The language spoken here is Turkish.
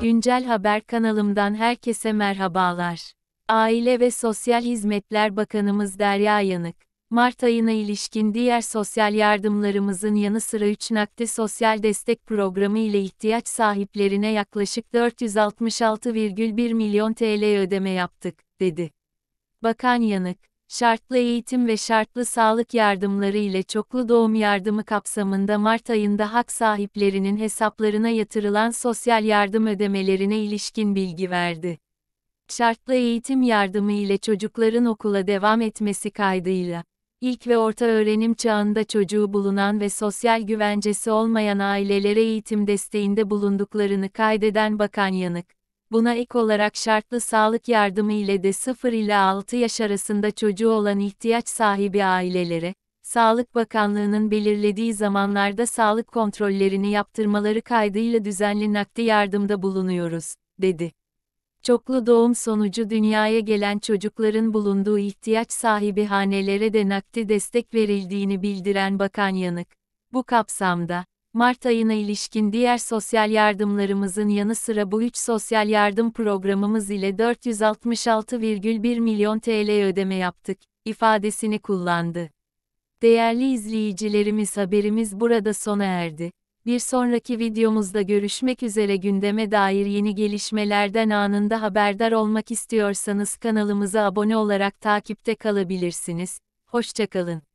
Güncel Haber kanalımdan herkese merhabalar. Aile ve Sosyal Hizmetler Bakanımız Derya Yanık, Mart ayına ilişkin diğer sosyal yardımlarımızın yanı sıra 3 nakde sosyal destek programı ile ihtiyaç sahiplerine yaklaşık 466,1 milyon TL ödeme yaptık, dedi. Bakan Yanık, şartlı eğitim ve şartlı sağlık yardımları ile çoklu doğum yardımı kapsamında Mart ayında hak sahiplerinin hesaplarına yatırılan sosyal yardım ödemelerine ilişkin bilgi verdi. Şartlı eğitim yardımı ile çocukların okula devam etmesi kaydıyla ilk ve orta öğrenim çağında çocuğu bulunan ve sosyal güvencesi olmayan ailelere eğitim desteğinde bulunduklarını kaydeden Bakan Yanık Buna ek olarak şartlı sağlık yardımı ile de 0 ile 6 yaş arasında çocuğu olan ihtiyaç sahibi ailelere, Sağlık Bakanlığı'nın belirlediği zamanlarda sağlık kontrollerini yaptırmaları kaydıyla düzenli nakdi yardımda bulunuyoruz, dedi. Çoklu doğum sonucu dünyaya gelen çocukların bulunduğu ihtiyaç sahibi hanelere de nakdi destek verildiğini bildiren Bakan Yanık, bu kapsamda, Mart ayına ilişkin diğer sosyal yardımlarımızın yanı sıra bu 3 sosyal yardım programımız ile 466,1 milyon TL ödeme yaptık, ifadesini kullandı. Değerli izleyicilerimiz haberimiz burada sona erdi. Bir sonraki videomuzda görüşmek üzere gündeme dair yeni gelişmelerden anında haberdar olmak istiyorsanız kanalımıza abone olarak takipte kalabilirsiniz. Hoşçakalın.